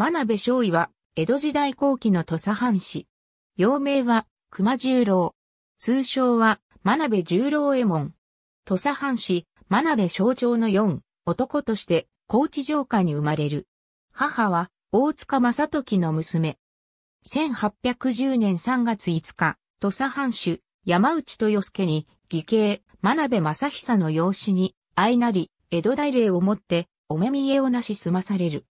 真鍋少尉は、江戸時代後期の土佐藩士。幼名は、熊十郎。通称は、真鍋十郎右衛門。土佐藩士、真鍋少長の四、男として、高知城下に生まれる。母は、大塚正時の娘。1810年3月5日、土佐藩主、山内豊助に、義兄、真鍋正久の養子に、相なり、江戸大礼をもって、お目見えをなし済まされる。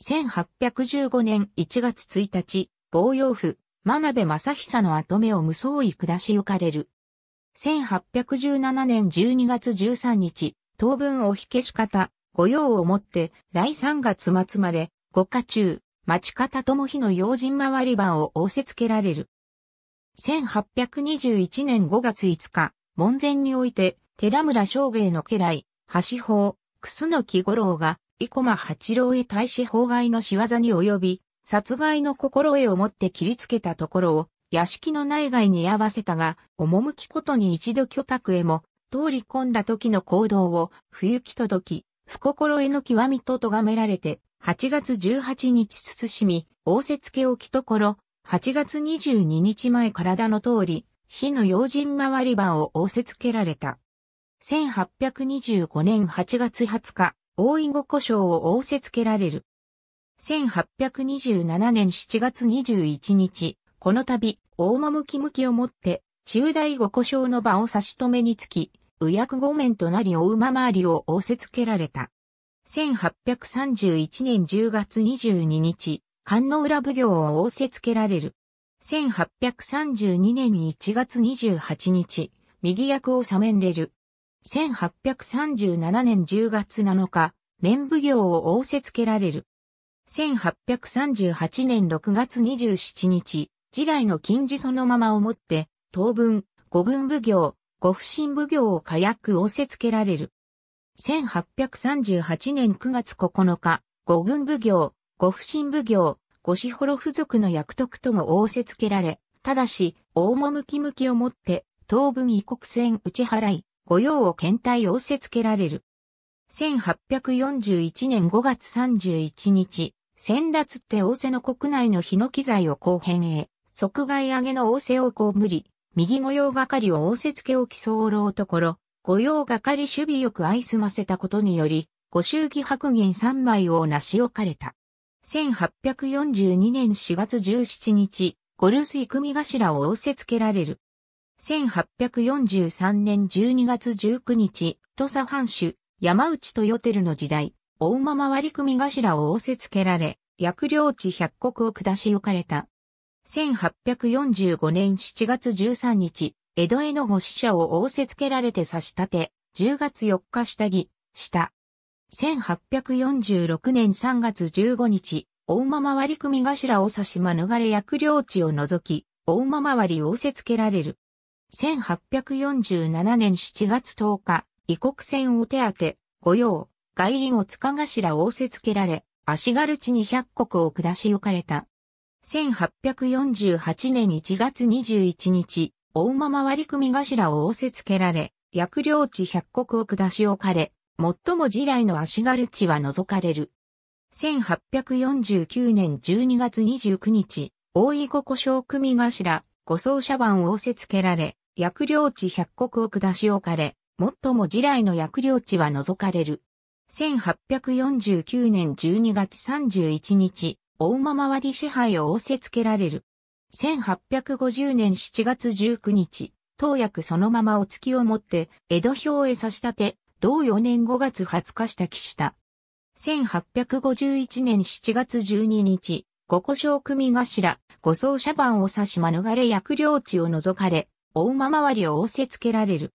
1815年1月1日、防洋府、真鍋正久の後目を無双位下し行かれる。1817年12月13日、当分お引けし方、御用をもって、来3月末まで、五家中、町方も日の用心回り番を仰せつけられる。1821年5月5日、門前において、寺村昌兵衛の家来、橋法、楠木五郎が、生駒八郎へ対し法外の仕業に及び、殺害の心得をもって切りつけたところを、屋敷の内外に合わせたが、赴きことに一度居宅へも、通り込んだ時の行動を、冬木届き、不心得の極みと咎められて、8月18日慎み、仰せつけ置きところ、8月22日前体の通り、火の用心回り場を仰せつけられた。1825年8月20日、大井碁故障を仰せつけられる。1827年7月21日、この度、大間向き向きをもって、中大囲故障の場を差し止めにつき、右役御免となり大馬回りを仰せつけられた。1831年10月22日、関の浦奉行を仰せつけられる。1832年1月28日、右役をサめンレ1837年10月7日、綿奉行を仰せつけられる。1838年6月27日、次来の禁止そのままをもって、当分、五軍奉行、五不審奉行を火薬仰せつけられる。1838年9月9日、五軍奉行、五不審奉行、五四幌付属の役徳とも仰せつけられ、ただし、大も向き向きをもって、当分異国船打ち払い、御用を検体仰せつけられる。1841年5月31日、先達って仰せの国内の日の機材を後編へ、即外上げの仰せをこむり、右御用係を仰せつけを競ろうところ、御用係守備よく相済ませたことにより、ご祝儀白銀3枚を成し置かれた。1842年4月17日、ゴルスイ組頭を仰せつけられる。1843年12月19日、土佐藩主、山内豊照の時代、大馬回り組頭を仰せつけられ、薬領地百国を下し置かれた。1845年7月13日、江戸へのご死者を仰せつけられて差し立て、10月4日下着、した。1846年3月15日、大馬回り組頭を差し免れ薬領地を除き、大馬回り仰せつけられる。1847年7月10日、異国船を手当て、御用、外輪を塚頭を仰せつけられ、足軽地に百国を下し置かれた。1848年1月21日、大間回り組頭を仰せつけられ、薬領地百国を下し置かれ、最も地来の足軽地は除かれる。1849年12月29日、大井五湖小組頭、五送車番を仰せつけられ、薬領地百国を下し置かれ、最も地来の薬領地は除かれる。1849年12月31日、大馬回り支配を仰せつけられる。1850年7月19日、当役そのままお月をもって、江戸表へ差し立て、同4年5月20日下岸した。1851年7月12日、五古商組頭、五奏車番を差し免れ薬領地を除かれ、大間回りを仰せつけられる。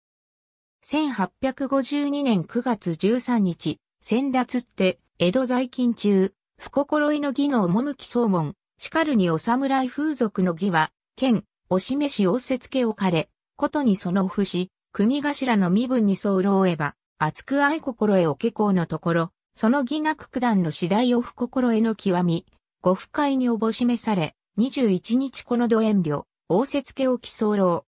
1852年9月13日、先達って、江戸在勤中、不心得の儀の赴き総門、しかるにお侍風俗の儀は、剣、お示し仰せつけをかれ、ことにその不死、組頭の身分に候えば、厚く愛心へおけこうのところ、その儀なく九段の次第を不心への極み、ご不快におぼしめされ、21日この土塩料、仰せつけを起候。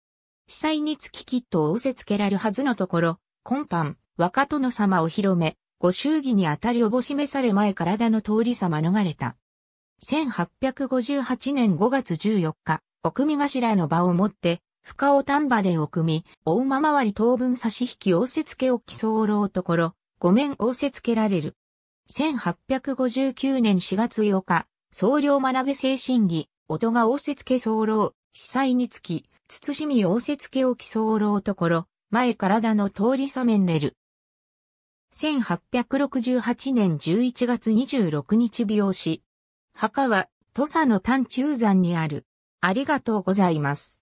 司祭につきキットを仰せつけられるはずのところ、今般、若殿様を広め、ご祝儀にあたりおぼしめされ前体の通りさま逃れた。1858年5月14日、お組頭の場をもって、深尾丹波でお組み、お馬回り当分差し引き仰せつけを競ろうところ、ごめん仰せつけられる。1859年4月8日、総領学べ精神儀、音が仰せつけ候、被災につき、慎み仰せつけを競うろうところ、前体の通りさめんれる。1868年11月26日病死。墓は、土佐の丹中山にある。ありがとうございます。